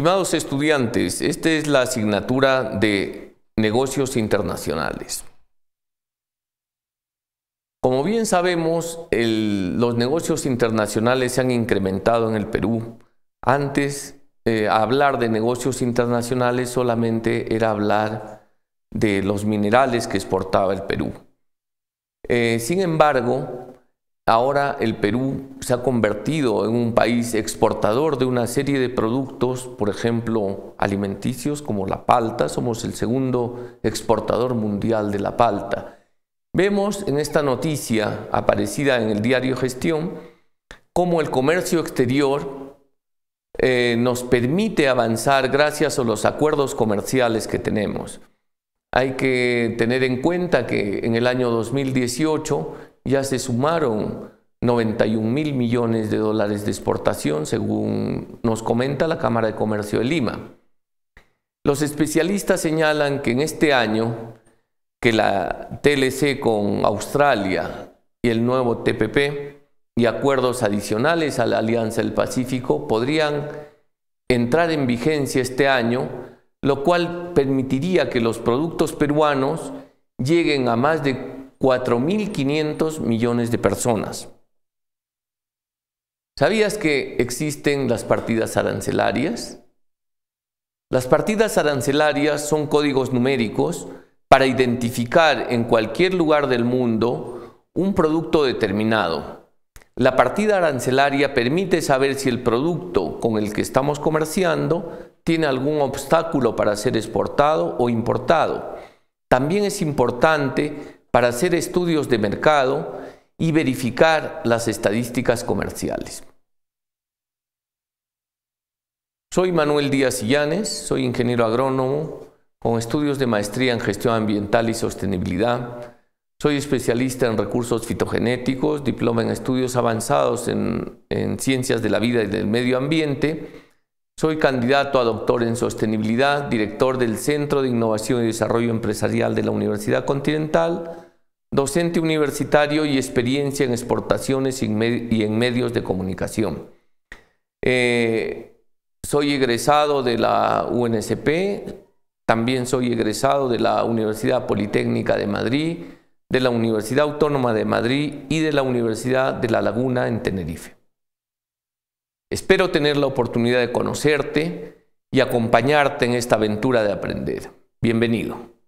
Estimados estudiantes, esta es la asignatura de negocios internacionales. Como bien sabemos, los negocios internacionales se han incrementado en el Perú. Antes, eh, hablar de negocios internacionales solamente era hablar de los minerales que exportaba el Perú. Eh, sin embargo, Ahora el Perú se ha convertido en un país exportador de una serie de productos, por ejemplo, alimenticios como la palta. Somos el segundo exportador mundial de la palta. Vemos en esta noticia aparecida en el diario Gestión cómo el comercio exterior eh, nos permite avanzar gracias a los acuerdos comerciales que tenemos. Hay que tener en cuenta que en el año 2018 ya se sumaron 91 mil millones de dólares de exportación, según nos comenta la Cámara de Comercio de Lima. Los especialistas señalan que en este año, que la TLC con Australia y el nuevo TPP y acuerdos adicionales a la Alianza del Pacífico podrían entrar en vigencia este año, lo cual permitiría que los productos peruanos lleguen a más de 4.500 millones de personas. ¿Sabías que existen las partidas arancelarias? Las partidas arancelarias son códigos numéricos para identificar en cualquier lugar del mundo un producto determinado. La partida arancelaria permite saber si el producto con el que estamos comerciando tiene algún obstáculo para ser exportado o importado. También es importante para hacer estudios de mercado y verificar las estadísticas comerciales. Soy Manuel Díaz Illanes, soy ingeniero agrónomo con estudios de maestría en gestión ambiental y sostenibilidad. Soy especialista en recursos fitogenéticos, diploma en estudios avanzados en, en ciencias de la vida y del medio ambiente. Soy candidato a doctor en sostenibilidad, director del Centro de Innovación y Desarrollo Empresarial de la Universidad Continental docente universitario y experiencia en exportaciones y en medios de comunicación. Eh, soy egresado de la UNSP, también soy egresado de la Universidad Politécnica de Madrid, de la Universidad Autónoma de Madrid y de la Universidad de La Laguna en Tenerife. Espero tener la oportunidad de conocerte y acompañarte en esta aventura de aprender. Bienvenido.